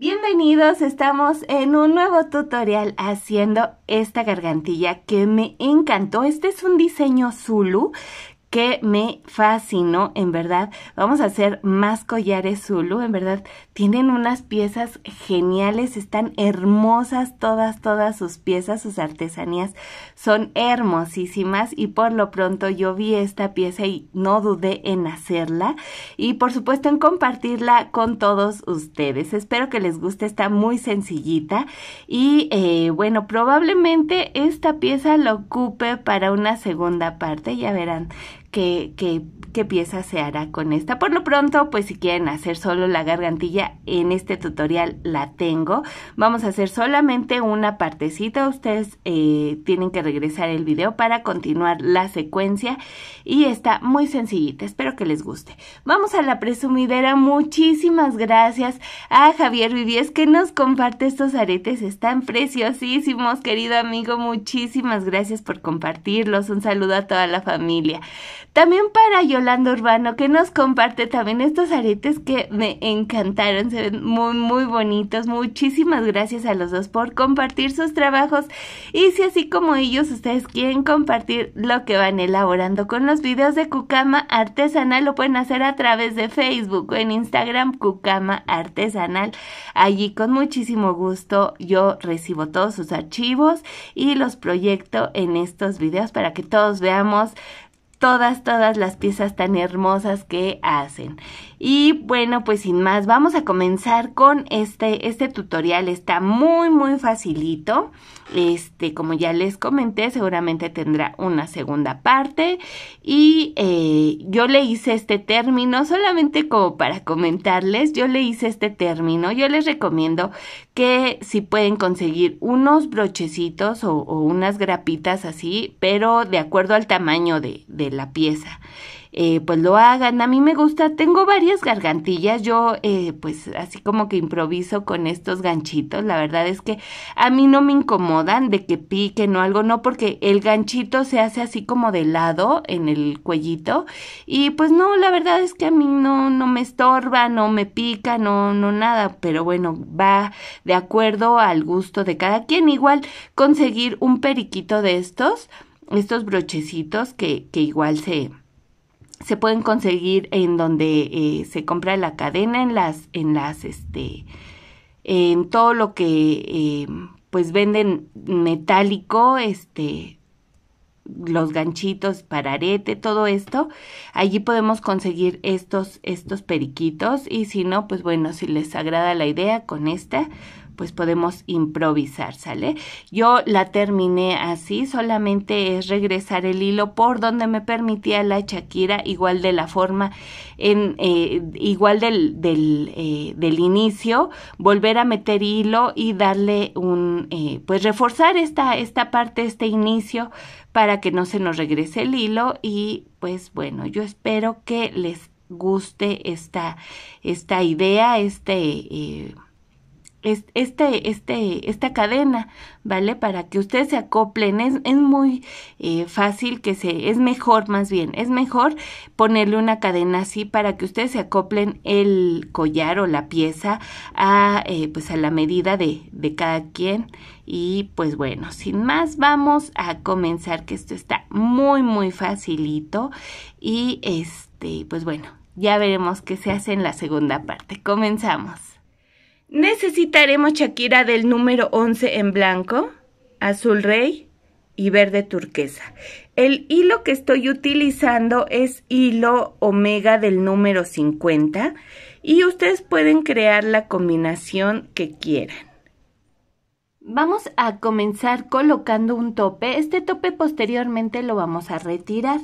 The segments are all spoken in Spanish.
Bienvenidos, estamos en un nuevo tutorial haciendo esta gargantilla que me encantó. Este es un diseño Zulu que me fascinó, en verdad. Vamos a hacer más collares Zulu, en verdad. Tienen unas piezas geniales, están hermosas todas, todas sus piezas, sus artesanías son hermosísimas y por lo pronto yo vi esta pieza y no dudé en hacerla y por supuesto en compartirla con todos ustedes. Espero que les guste, está muy sencillita y eh, bueno, probablemente esta pieza la ocupe para una segunda parte, ya verán qué, pieza se hará con esta. Por lo pronto, pues si quieren hacer solo la gargantilla, en este tutorial la tengo. Vamos a hacer solamente una partecita. Ustedes eh, tienen que regresar el video para continuar la secuencia y está muy sencillita. Espero que les guste. Vamos a la presumidera. Muchísimas gracias a Javier Vivies que nos comparte estos aretes. Están preciosísimos, querido amigo. Muchísimas gracias por compartirlos. Un saludo a toda la familia. También para Yolanda Urbano, que nos comparte también estos aretes que me encantaron, se ven muy, muy bonitos. Muchísimas gracias a los dos por compartir sus trabajos. Y si así como ellos ustedes quieren compartir lo que van elaborando con los videos de Cucama Artesanal, lo pueden hacer a través de Facebook o en Instagram Cucama Artesanal. Allí con muchísimo gusto yo recibo todos sus archivos y los proyecto en estos videos para que todos veamos todas, todas las piezas tan hermosas que hacen. Y bueno, pues sin más, vamos a comenzar con este, este tutorial. Está muy, muy facilito. Este, como ya les comenté, seguramente tendrá una segunda parte. Y eh, yo le hice este término, solamente como para comentarles, yo le hice este término. Yo les recomiendo que si pueden conseguir unos brochecitos o, o unas grapitas así, pero de acuerdo al tamaño de, de la pieza. Eh, pues lo hagan. A mí me gusta, tengo varias gargantillas, yo eh, pues así como que improviso con estos ganchitos, la verdad es que a mí no me incomodan de que piquen o algo, no, porque el ganchito se hace así como de lado en el cuellito y pues no, la verdad es que a mí no, no me estorba, no me pica, no, no nada, pero bueno, va de acuerdo al gusto de cada quien, igual conseguir un periquito de estos, estos brochecitos que, que igual se, se pueden conseguir en donde eh, se compra la cadena, en las, en las, este, en todo lo que eh, pues venden metálico, este, los ganchitos para arete, todo esto. Allí podemos conseguir estos, estos periquitos y si no, pues bueno, si les agrada la idea con esta, pues podemos improvisar, ¿sale? Yo la terminé así, solamente es regresar el hilo por donde me permitía la chaquira, igual de la forma, en, eh, igual del, eh, del, inicio, volver a meter hilo y darle un, eh, pues reforzar esta, esta parte, este inicio, para que no se nos regrese el hilo y pues bueno, yo espero que les guste esta, esta idea, este este, este, esta cadena, ¿vale? Para que ustedes se acoplen. Es, muy eh, fácil que se, es mejor más bien, es mejor ponerle una cadena así para que ustedes se acoplen el collar o la pieza a, eh, pues a la medida de, de cada quien. Y pues bueno, sin más, vamos a comenzar que esto está muy, muy facilito. Y este, pues bueno, ya veremos qué se hace en la segunda parte. Comenzamos. ¿Necesitaremos Shakira del número 11 en blanco, azul rey y verde turquesa? El hilo que estoy utilizando es hilo omega del número 50 y ustedes pueden crear la combinación que quieran. Vamos a comenzar colocando un tope. Este tope posteriormente lo vamos a retirar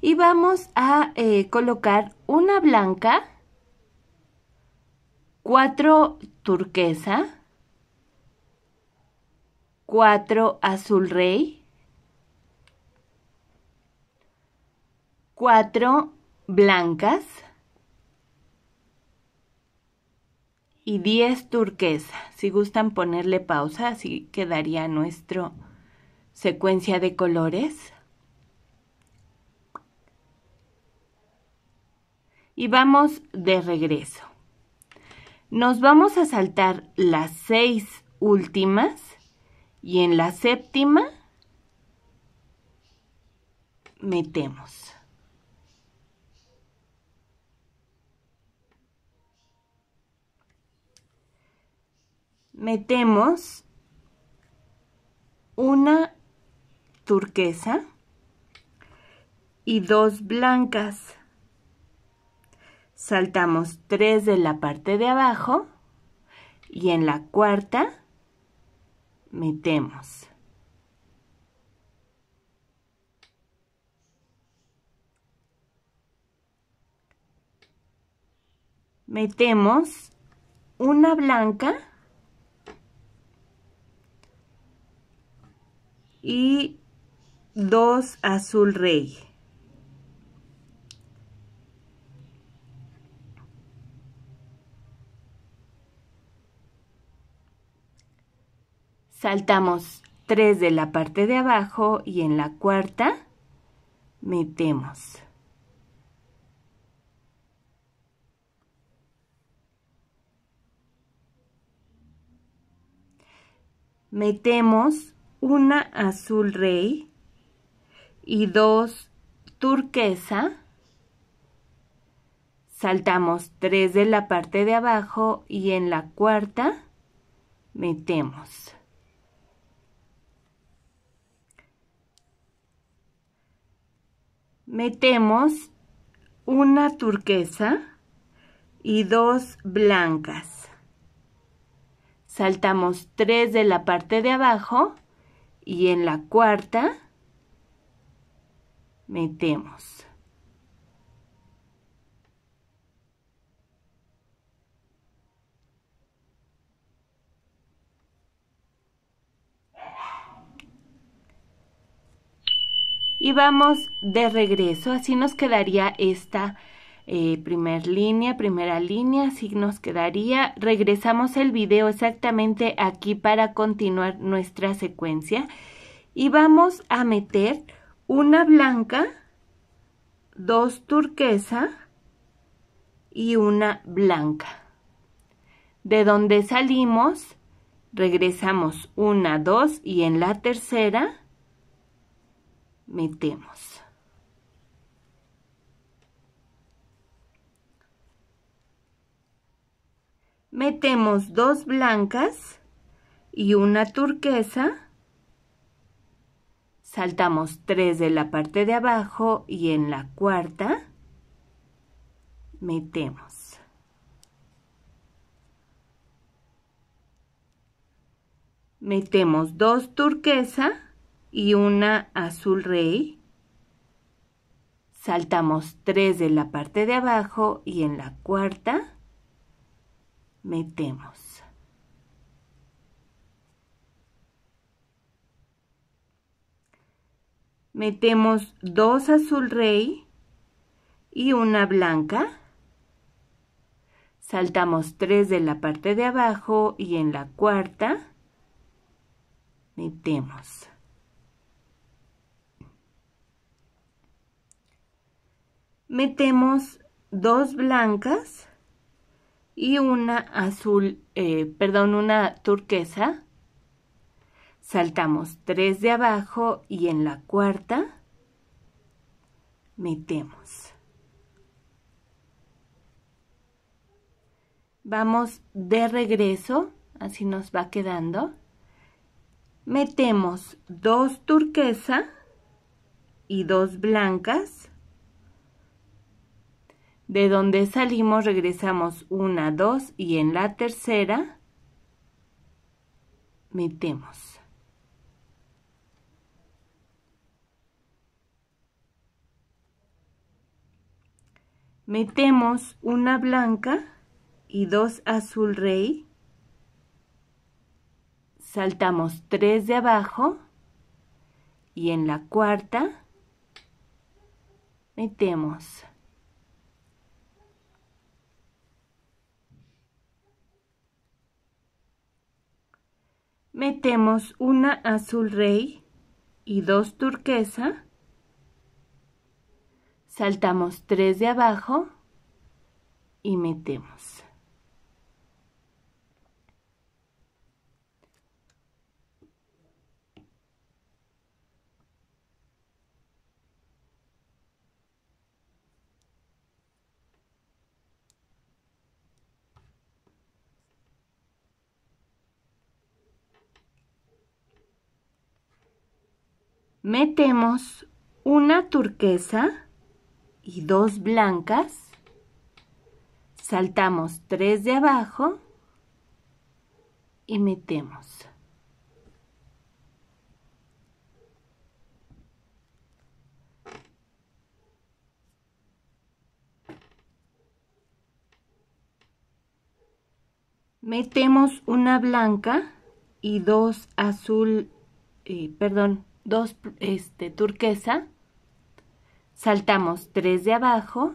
y vamos a eh, colocar una blanca, cuatro turquesa, 4 azul rey, 4 blancas y 10 turquesa. Si gustan ponerle pausa, así quedaría nuestra secuencia de colores. Y vamos de regreso. Nos vamos a saltar las seis últimas y en la séptima metemos. Metemos una turquesa y dos blancas saltamos tres de la parte de abajo y en la cuarta metemos. Metemos una blanca y dos azul rey. saltamos tres de la parte de abajo y en la cuarta metemos. Metemos una azul rey y dos turquesa. Saltamos tres de la parte de abajo y en la cuarta metemos. metemos una turquesa y dos blancas. Saltamos tres de la parte de abajo y en la cuarta metemos. y vamos de regreso. Así nos quedaría esta eh, primera línea, primera línea, así nos quedaría. Regresamos el video exactamente aquí para continuar nuestra secuencia y vamos a meter una blanca, dos turquesa y una blanca. De donde salimos, regresamos una, dos y en la tercera metemos. Metemos dos blancas y una turquesa. Saltamos tres de la parte de abajo y en la cuarta metemos. Metemos dos turquesa y una azul rey. Saltamos tres de la parte de abajo y en la cuarta metemos. Metemos dos azul rey y una blanca. Saltamos tres de la parte de abajo y en la cuarta metemos. metemos dos blancas y una azul, eh, perdón, una turquesa. Saltamos tres de abajo y en la cuarta metemos. Vamos de regreso, así nos va quedando. Metemos dos turquesa y dos blancas de donde salimos regresamos una, dos y en la tercera metemos. Metemos una blanca y dos azul rey. Saltamos tres de abajo y en la cuarta metemos. Metemos una azul rey y dos turquesa. Saltamos tres de abajo y metemos. metemos una turquesa y dos blancas, saltamos tres de abajo y metemos. Metemos una blanca y dos azul, eh, perdón, dos este, turquesa, saltamos tres de abajo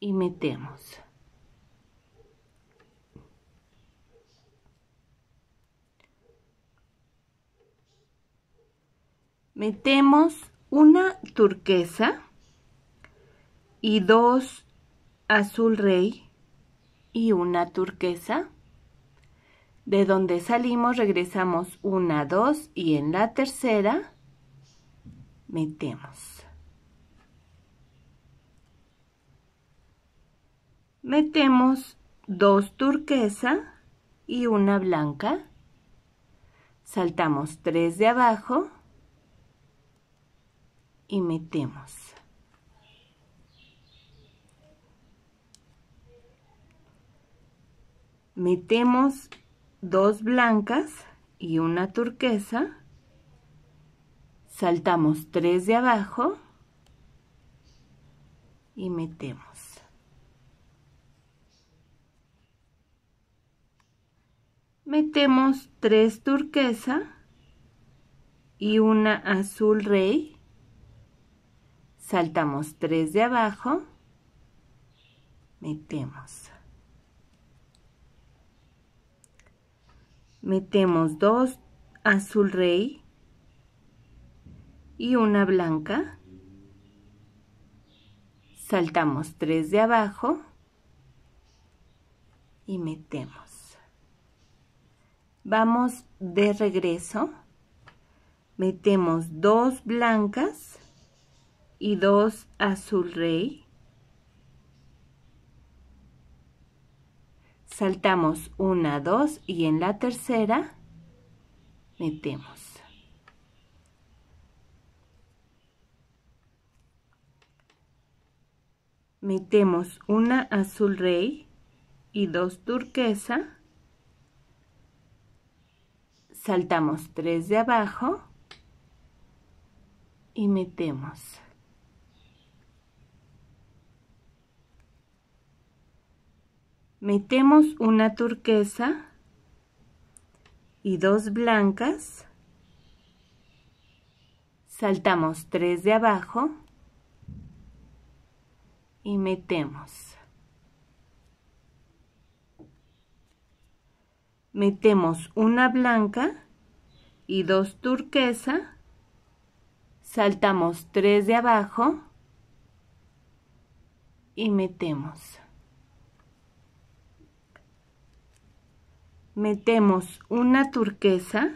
y metemos. Metemos una turquesa y dos azul rey y una turquesa. De donde salimos regresamos una, dos y en la tercera metemos. Metemos dos turquesa y una blanca. Saltamos tres de abajo y metemos. Metemos dos blancas y una turquesa, saltamos tres de abajo y metemos. Metemos tres turquesa y una azul rey, saltamos tres de abajo, metemos. metemos dos azul rey y una blanca saltamos tres de abajo y metemos vamos de regreso metemos dos blancas y dos azul rey saltamos una, dos y en la tercera metemos. Metemos una azul rey y dos turquesa. Saltamos tres de abajo y metemos. metemos una turquesa y dos blancas, saltamos tres de abajo y metemos. Metemos una blanca y dos turquesa, saltamos tres de abajo y metemos. metemos una turquesa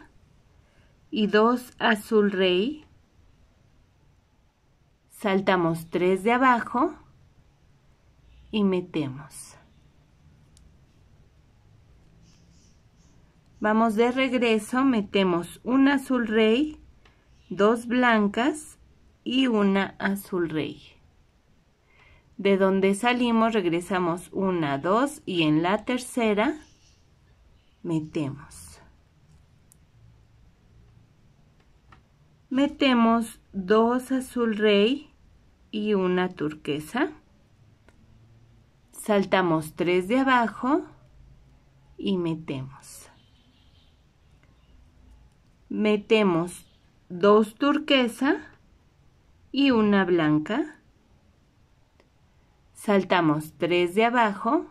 y dos azul rey, saltamos tres de abajo y metemos. Vamos de regreso, metemos un azul rey, dos blancas y una azul rey. De donde salimos regresamos una, dos y en la tercera metemos. Metemos dos azul rey y una turquesa. Saltamos tres de abajo y metemos. Metemos dos turquesa y una blanca. Saltamos tres de abajo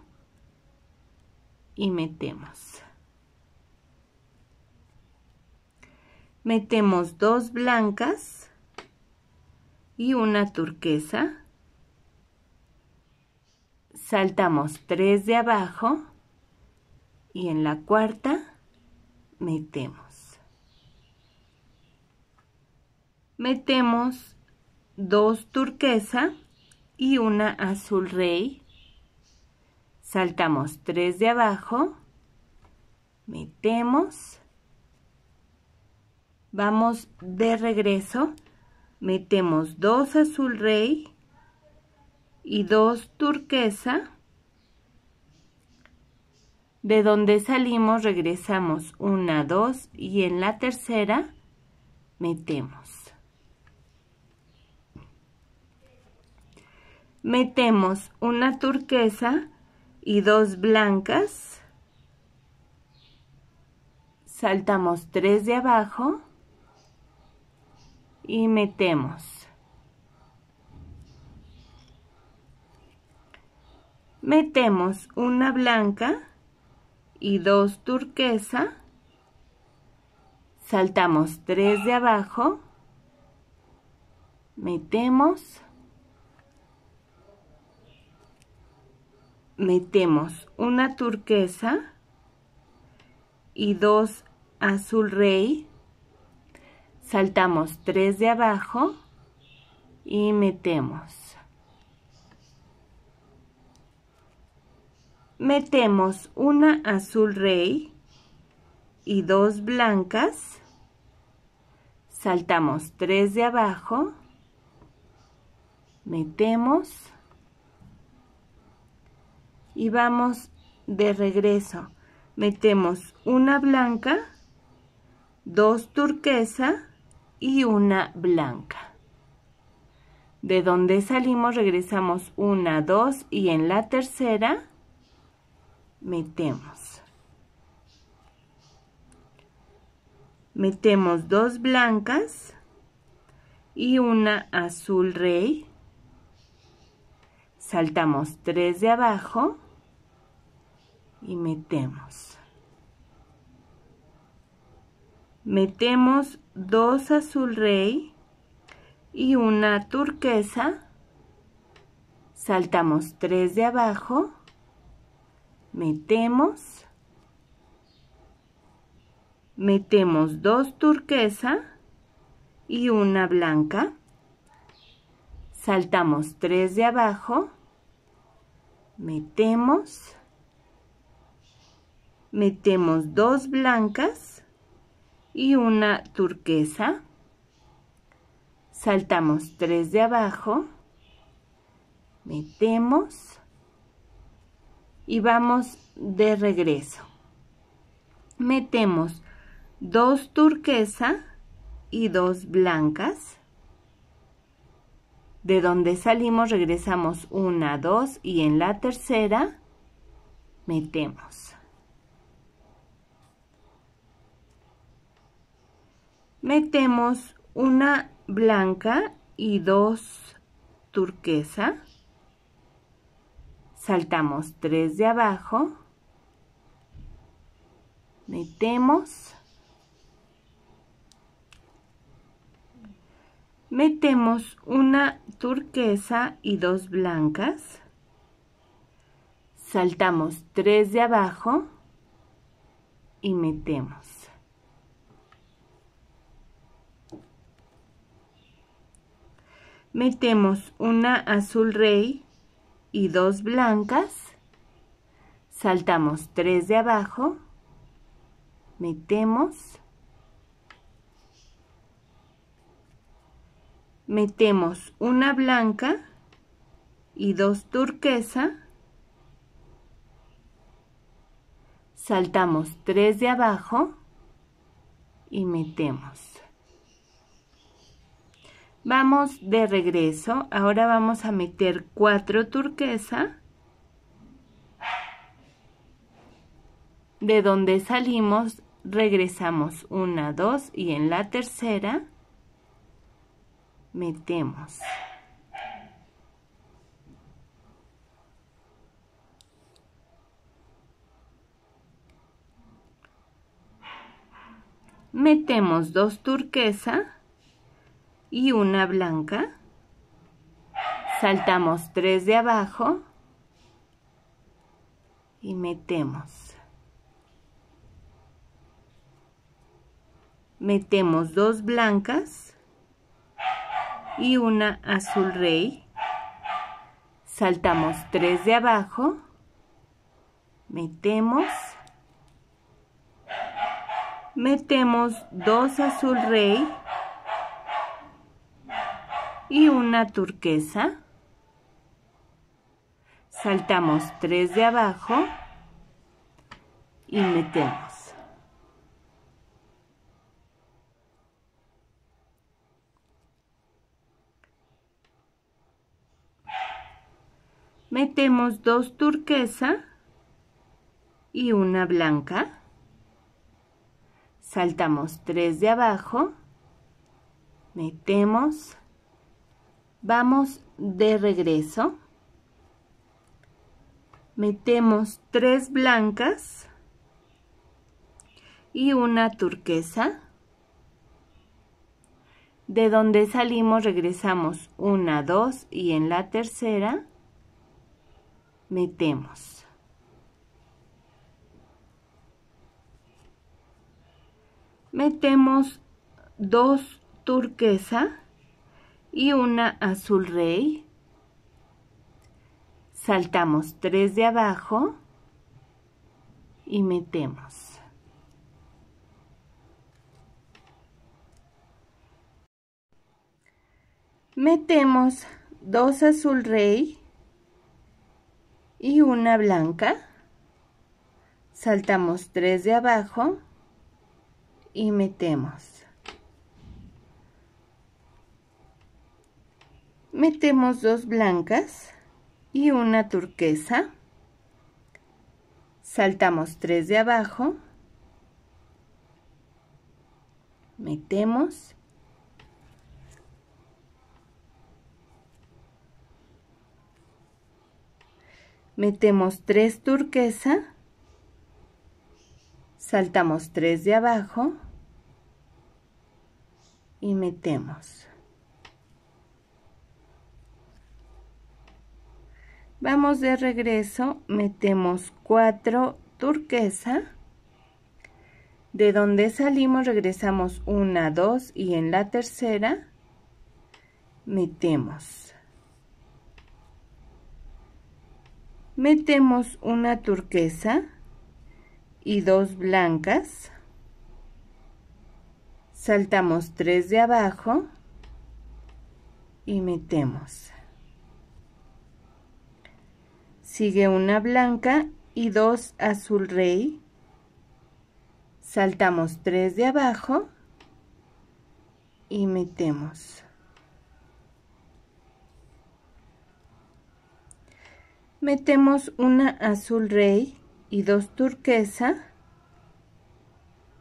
y metemos. metemos dos blancas y una turquesa saltamos tres de abajo y en la cuarta metemos metemos dos turquesa y una azul rey saltamos tres de abajo metemos Vamos de regreso. Metemos dos azul rey y dos turquesa. De donde salimos regresamos una, dos y en la tercera metemos. Metemos una turquesa y dos blancas. Saltamos tres de abajo y metemos. Metemos una blanca y dos turquesa. Saltamos tres de abajo. Metemos. Metemos una turquesa y dos azul rey saltamos tres de abajo y metemos. Metemos una azul rey y dos blancas. Saltamos tres de abajo. Metemos. Y vamos de regreso. Metemos una blanca, dos turquesa, y una blanca. De donde salimos regresamos una, dos y en la tercera metemos. Metemos dos blancas y una azul rey. Saltamos tres de abajo y metemos metemos dos azul rey y una turquesa saltamos tres de abajo metemos metemos dos turquesa y una blanca saltamos tres de abajo metemos metemos dos blancas y una turquesa. Saltamos tres de abajo, metemos y vamos de regreso. Metemos dos turquesa y dos blancas. De donde salimos regresamos una dos y en la tercera metemos. metemos una blanca y dos turquesa saltamos tres de abajo metemos metemos una turquesa y dos blancas saltamos tres de abajo y metemos metemos una azul rey y dos blancas, saltamos tres de abajo, metemos, metemos una blanca y dos turquesa, saltamos tres de abajo y metemos. Vamos de regreso. Ahora vamos a meter cuatro turquesa. De donde salimos, regresamos una, dos y en la tercera metemos. Metemos dos turquesa y una blanca. Saltamos tres de abajo y metemos. Metemos dos blancas y una azul rey. Saltamos tres de abajo. Metemos. Metemos dos azul rey y una turquesa. Saltamos tres de abajo y metemos. Metemos dos turquesa y una blanca. Saltamos tres de abajo, metemos Vamos de regreso. Metemos tres blancas y una turquesa. De donde salimos regresamos una, dos y en la tercera metemos. Metemos dos turquesas y una azul rey. Saltamos tres de abajo y metemos. Metemos dos azul rey y una blanca. Saltamos tres de abajo y metemos. metemos dos blancas y una turquesa, saltamos tres de abajo, metemos, metemos tres turquesa, saltamos tres de abajo y metemos. Vamos de regreso, metemos 4 turquesa. De donde salimos regresamos 1, 2 y en la tercera metemos. Metemos una turquesa y dos blancas. Saltamos tres de abajo y metemos. Sigue una blanca y dos azul rey. Saltamos tres de abajo y metemos. Metemos una azul rey y dos turquesa.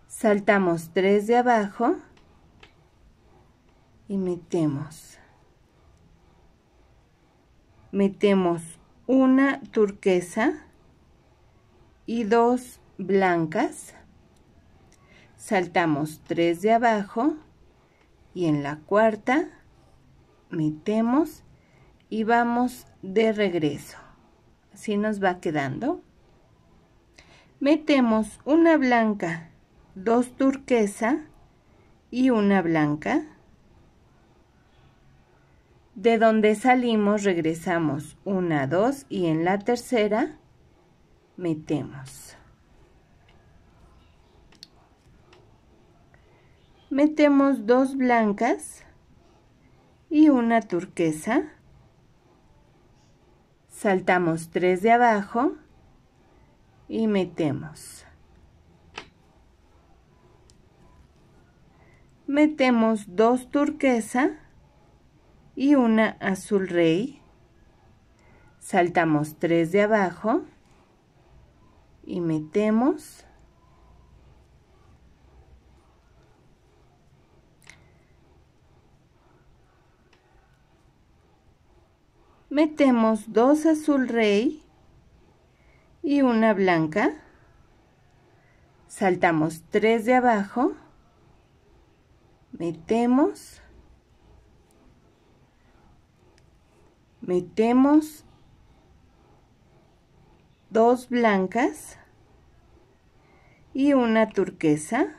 Saltamos tres de abajo y metemos. Metemos una turquesa y dos blancas. Saltamos tres de abajo y en la cuarta metemos y vamos de regreso. Así nos va quedando. Metemos una blanca, dos turquesa y una blanca. De donde salimos regresamos una, dos y en la tercera metemos. Metemos dos blancas y una turquesa. Saltamos tres de abajo y metemos. Metemos dos turquesas y una azul rey. Saltamos tres de abajo y metemos metemos dos azul rey y una blanca saltamos tres de abajo metemos metemos dos blancas y una turquesa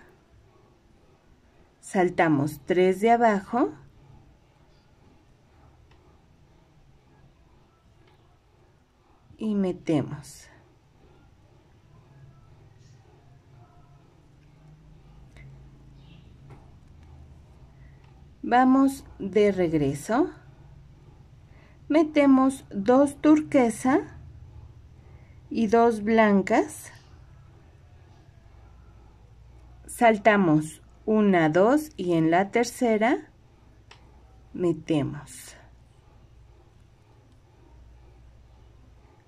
saltamos tres de abajo y metemos vamos de regreso metemos dos turquesa y dos blancas saltamos una, dos y en la tercera metemos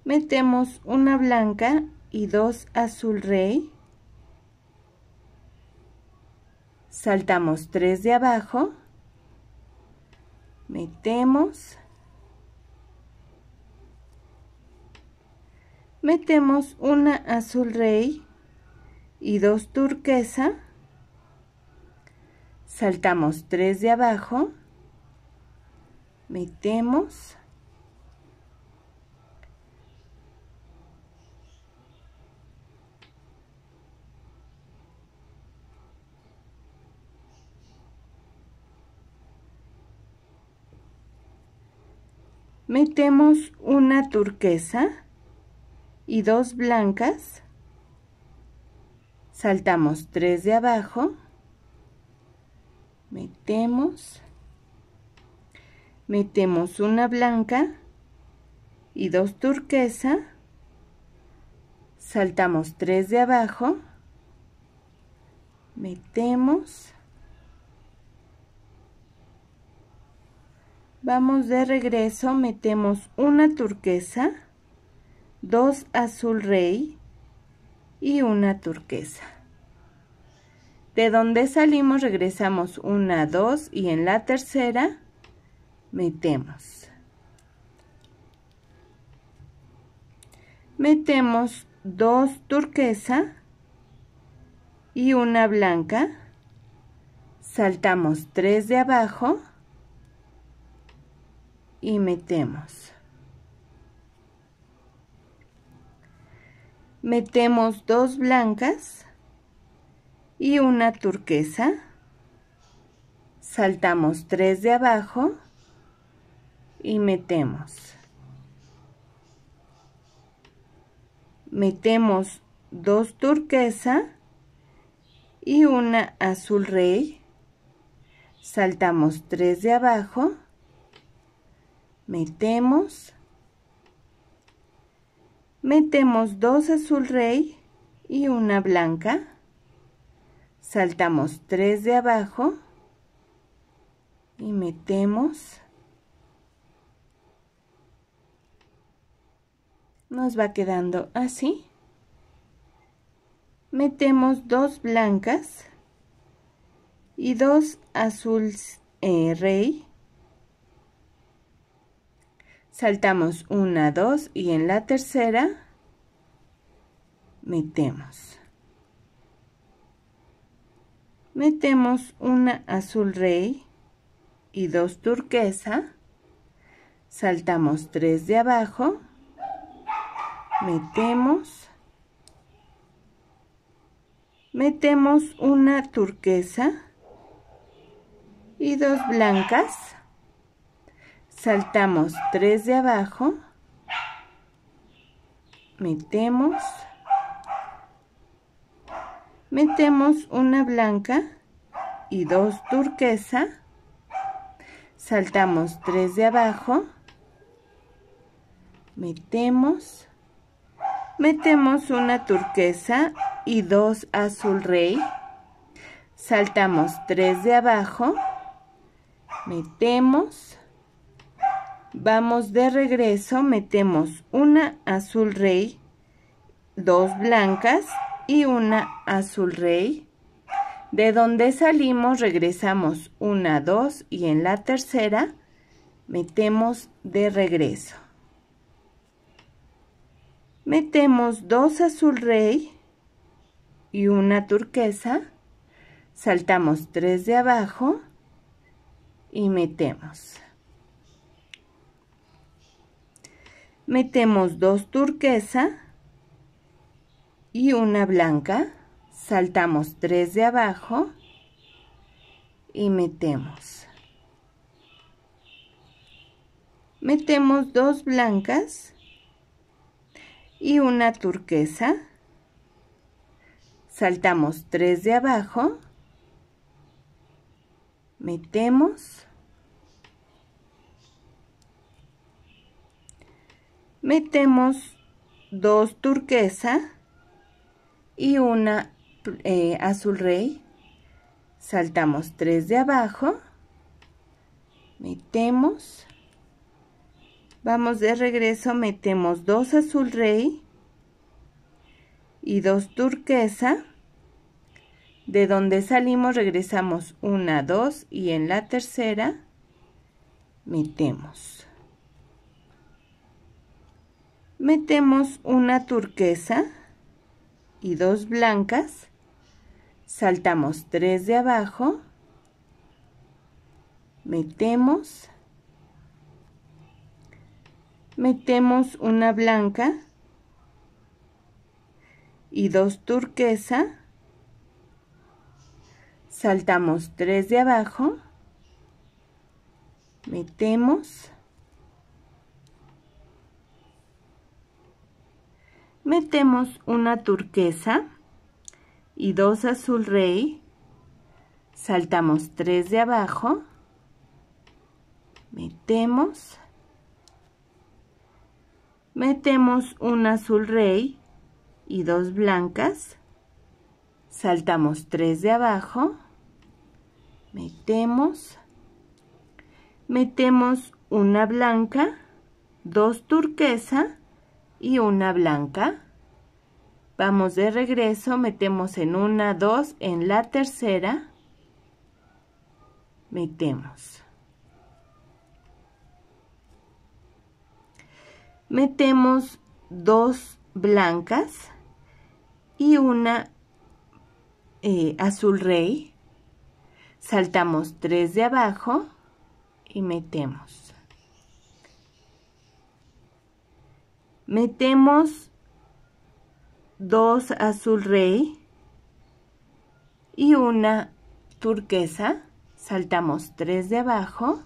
metemos una blanca y dos azul rey saltamos tres de abajo metemos metemos una azul rey y dos turquesa, saltamos tres de abajo, metemos metemos una turquesa y dos blancas, saltamos tres de abajo, metemos, metemos una blanca y dos turquesa, saltamos tres de abajo, metemos, vamos de regreso, metemos una turquesa, dos azul rey y una turquesa. De donde salimos regresamos una, dos y en la tercera metemos. Metemos dos turquesa y una blanca. Saltamos tres de abajo y metemos. metemos dos blancas y una turquesa, saltamos tres de abajo y metemos. Metemos dos turquesa y una azul rey, saltamos tres de abajo, metemos metemos dos azul rey y una blanca, saltamos tres de abajo y metemos, nos va quedando así, metemos dos blancas y dos azul eh, rey saltamos una, dos y en la tercera metemos. Metemos una azul rey y dos turquesa, saltamos tres de abajo, metemos, metemos una turquesa y dos blancas, saltamos tres de abajo, metemos, metemos una blanca y dos turquesa, saltamos tres de abajo, metemos, metemos una turquesa y dos azul rey, saltamos tres de abajo, metemos, Vamos de regreso, metemos una azul rey, dos blancas y una azul rey. De donde salimos regresamos una, dos y en la tercera metemos de regreso. Metemos dos azul rey y una turquesa. Saltamos tres de abajo y metemos. metemos dos turquesa y una blanca, saltamos tres de abajo y metemos. Metemos dos blancas y una turquesa, saltamos tres de abajo, metemos metemos dos turquesa y una eh, azul rey saltamos tres de abajo metemos vamos de regreso metemos dos azul rey y dos turquesa de donde salimos regresamos una dos y en la tercera metemos metemos una turquesa y dos blancas, saltamos tres de abajo, metemos, metemos una blanca y dos turquesa, saltamos tres de abajo, metemos, metemos una turquesa y dos azul rey, saltamos tres de abajo, metemos, metemos un azul rey y dos blancas, saltamos tres de abajo, metemos, metemos una blanca, dos turquesa, y una blanca. Vamos de regreso, metemos en una, dos, en la tercera, metemos. Metemos dos blancas y una eh, azul rey. Saltamos tres de abajo y metemos. metemos dos azul rey y una turquesa, saltamos tres de abajo,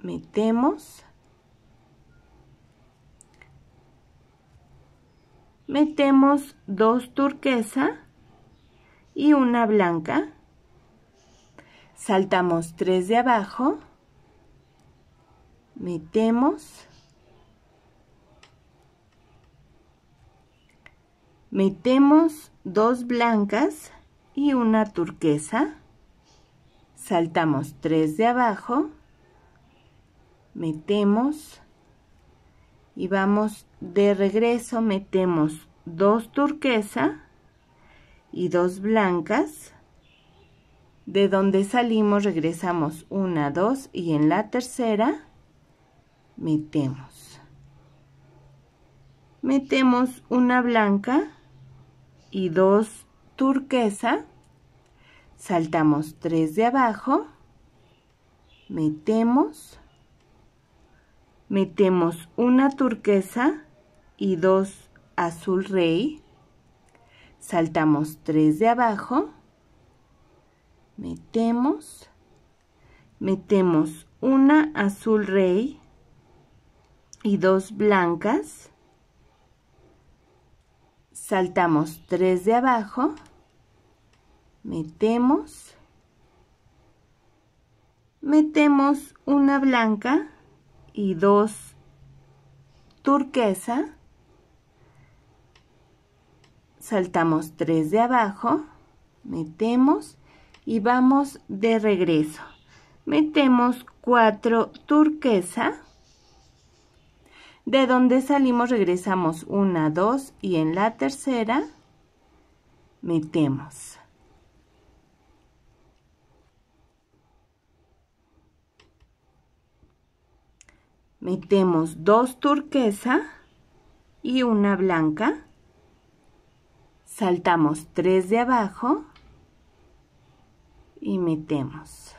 metemos, metemos dos turquesa y una blanca, saltamos tres de abajo, metemos, metemos dos blancas y una turquesa saltamos tres de abajo metemos y vamos de regreso metemos dos turquesa y dos blancas de donde salimos regresamos una, dos y en la tercera metemos metemos una blanca y dos turquesa, saltamos tres de abajo, metemos, metemos una turquesa y dos azul rey, saltamos tres de abajo, metemos, metemos una azul rey y dos blancas, saltamos tres de abajo, metemos, metemos una blanca y dos turquesa, saltamos tres de abajo, metemos y vamos de regreso. Metemos cuatro turquesa, de donde salimos regresamos una, dos y en la tercera metemos. Metemos dos turquesa y una blanca. Saltamos tres de abajo y metemos.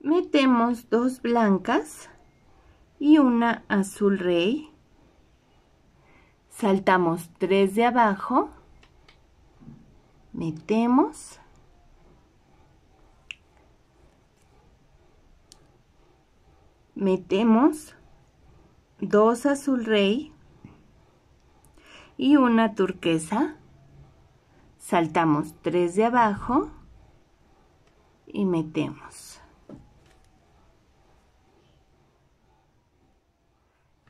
metemos dos blancas y una azul rey saltamos tres de abajo metemos metemos dos azul rey y una turquesa saltamos tres de abajo y metemos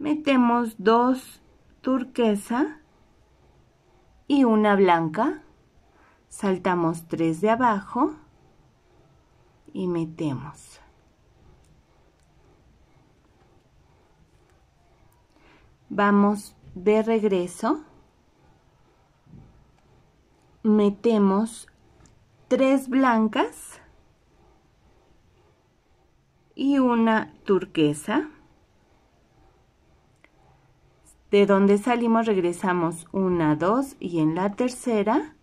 metemos dos turquesa y una blanca, saltamos tres de abajo y metemos. Vamos de regreso, metemos tres blancas y una turquesa de donde salimos regresamos una, dos y en la tercera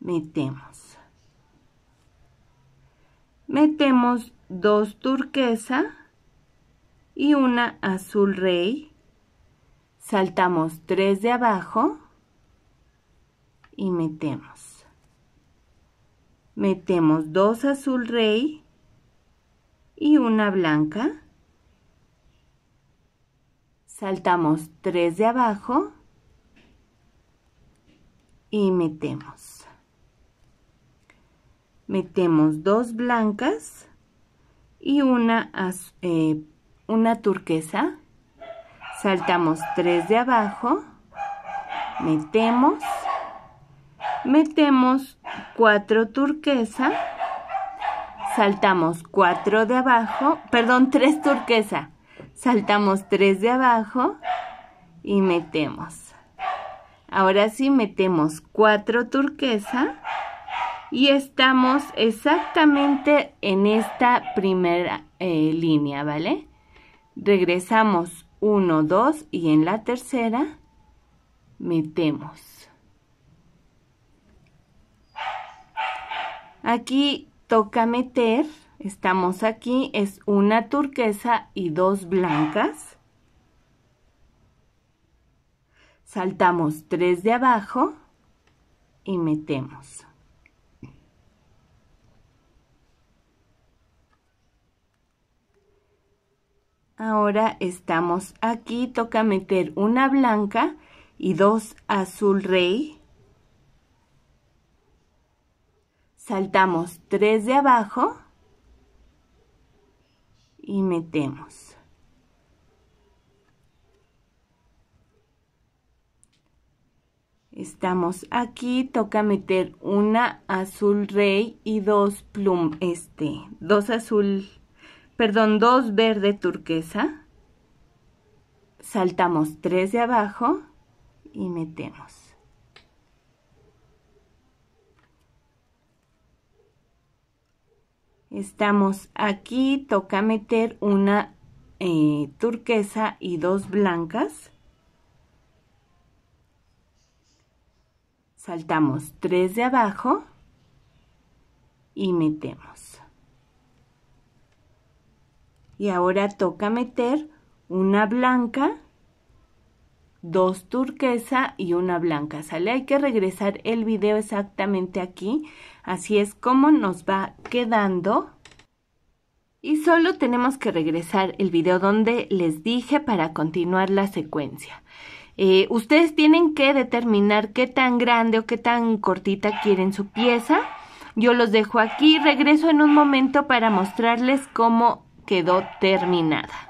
metemos. Metemos dos turquesa y una azul rey. Saltamos tres de abajo y metemos. Metemos dos azul rey y una blanca saltamos tres de abajo y metemos. Metemos dos blancas y una, eh, una turquesa. Saltamos tres de abajo, metemos, metemos cuatro turquesa, saltamos cuatro de abajo, perdón, tres turquesa saltamos 3 de abajo y metemos. Ahora sí metemos 4 turquesa y estamos exactamente en esta primera eh, línea, ¿vale? Regresamos 1, 2 y en la tercera metemos. Aquí toca meter Estamos aquí, es una turquesa y dos blancas. Saltamos tres de abajo y metemos. Ahora estamos aquí, toca meter una blanca y dos azul rey. Saltamos tres de abajo y metemos. Estamos aquí, toca meter una azul rey y dos plum, este, dos azul, perdón, dos verde turquesa. Saltamos tres de abajo y metemos. Estamos aquí, toca meter una eh, turquesa y dos blancas. Saltamos tres de abajo y metemos. Y ahora toca meter una blanca dos turquesa y una blanca, ¿sale? Hay que regresar el video exactamente aquí, así es como nos va quedando. Y solo tenemos que regresar el video donde les dije para continuar la secuencia. Eh, ustedes tienen que determinar qué tan grande o qué tan cortita quieren su pieza. Yo los dejo aquí, regreso en un momento para mostrarles cómo quedó terminada.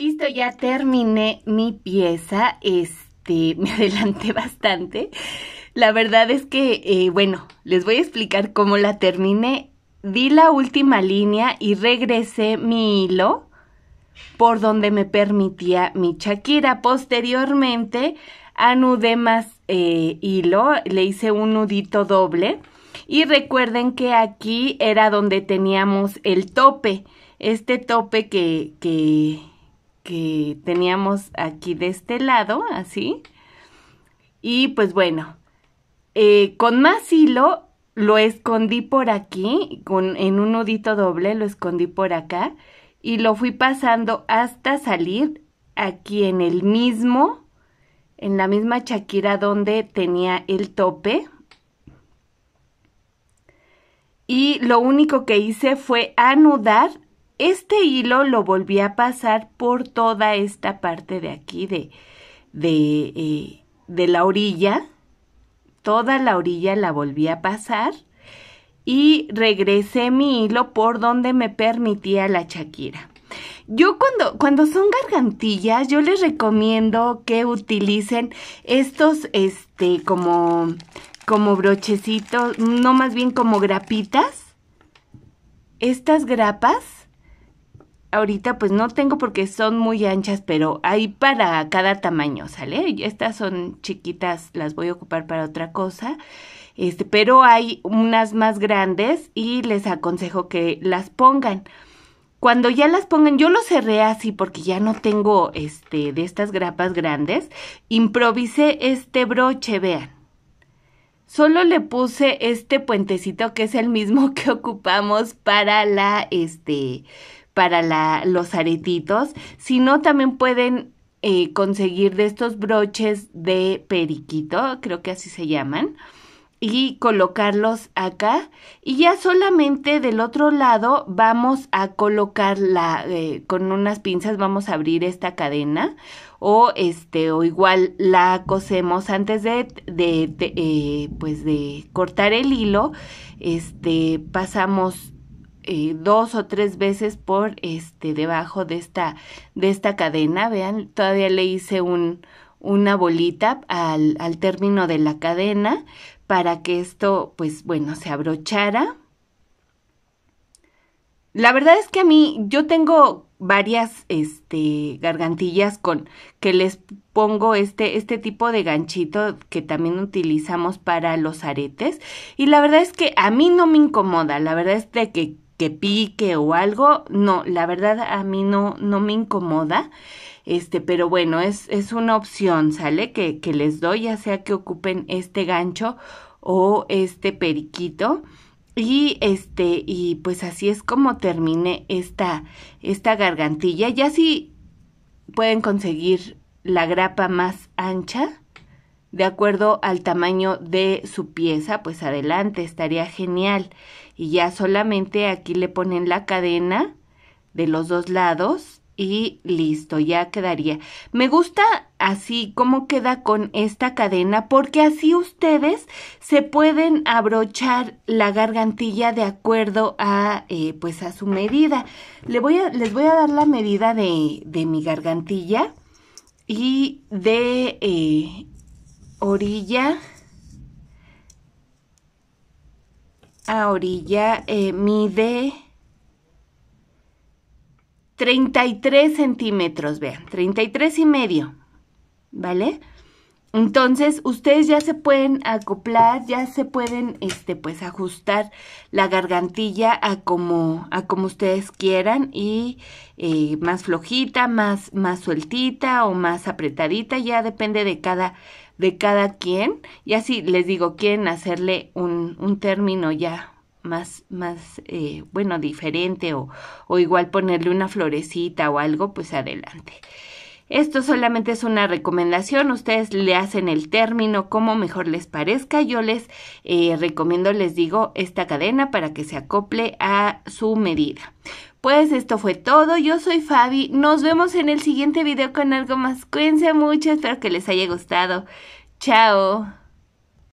Listo, ya terminé mi pieza. Este, me adelanté bastante. La verdad es que, eh, bueno, les voy a explicar cómo la terminé. Di la última línea y regresé mi hilo por donde me permitía mi chaquira. Posteriormente, anudé más eh, hilo, le hice un nudito doble. Y recuerden que aquí era donde teníamos el tope, este tope que, que, que teníamos aquí de este lado, así. Y pues bueno, eh, con más hilo lo escondí por aquí, con, en un nudito doble lo escondí por acá y lo fui pasando hasta salir aquí en el mismo, en la misma chaquira donde tenía el tope. Y lo único que hice fue anudar este hilo lo volví a pasar por toda esta parte de aquí de, eh, de, la orilla. Toda la orilla la volví a pasar y regresé mi hilo por donde me permitía la chaquira. Yo cuando, cuando son gargantillas, yo les recomiendo que utilicen estos, este, como, como brochecitos, no más bien como grapitas. Estas grapas ahorita pues no tengo porque son muy anchas, pero hay para cada tamaño, ¿sale? Estas son chiquitas, las voy a ocupar para otra cosa. Este, pero hay unas más grandes y les aconsejo que las pongan. Cuando ya las pongan, yo lo cerré así porque ya no tengo este de estas grapas grandes. Improvisé este broche, vean. Solo le puse este puentecito que es el mismo que ocupamos para la este para la, los aretitos, sino también pueden eh, conseguir de estos broches de periquito, creo que así se llaman, y colocarlos acá. Y ya solamente del otro lado vamos a colocar eh, con unas pinzas vamos a abrir esta cadena o este, o igual la cosemos antes de, eh, pues de cortar el hilo, este, pasamos eh, dos o tres veces por este debajo de esta de esta cadena vean todavía le hice un una bolita al, término de la cadena para que esto pues bueno se abrochara la verdad es que a mí yo tengo varias este gargantillas con que les pongo este este tipo de ganchito que también utilizamos para los aretes y la verdad es que a mí no me incomoda, la verdad es de que que pique o algo, no, la verdad a mí no, no me incomoda. Este, pero bueno, es, es una opción, ¿sale? Que, que les doy, ya sea que ocupen este gancho o este periquito. Y este, y pues así es como terminé esta, esta gargantilla. Ya si pueden conseguir la grapa más ancha, de acuerdo al tamaño de su pieza, pues adelante, estaría genial y ya solamente aquí le ponen la cadena de los dos lados y listo, ya quedaría. Me gusta así como queda con esta cadena porque así ustedes se pueden abrochar la gargantilla de acuerdo a eh, pues a su medida. Le voy a, les voy a dar la medida de, mi gargantilla y de eh, orilla a orilla eh, mide 33 centímetros, vean, 33 y medio, ¿vale? Entonces, ustedes ya se pueden acoplar, ya se pueden, este, pues, ajustar la gargantilla a como, a como ustedes quieran y eh, más flojita, más, más sueltita o más apretadita, ya depende de cada de cada quien. Y así les digo, quieren hacerle un, término ya más, más eh, bueno, diferente o, igual ponerle una florecita o algo, pues adelante. Esto solamente es una recomendación, ustedes le hacen el término como mejor les parezca, yo les eh, recomiendo, les digo, esta cadena para que se acople a su medida. Pues esto fue todo, yo soy Fabi, nos vemos en el siguiente video con algo más. Cuídense mucho, espero que les haya gustado. Chao.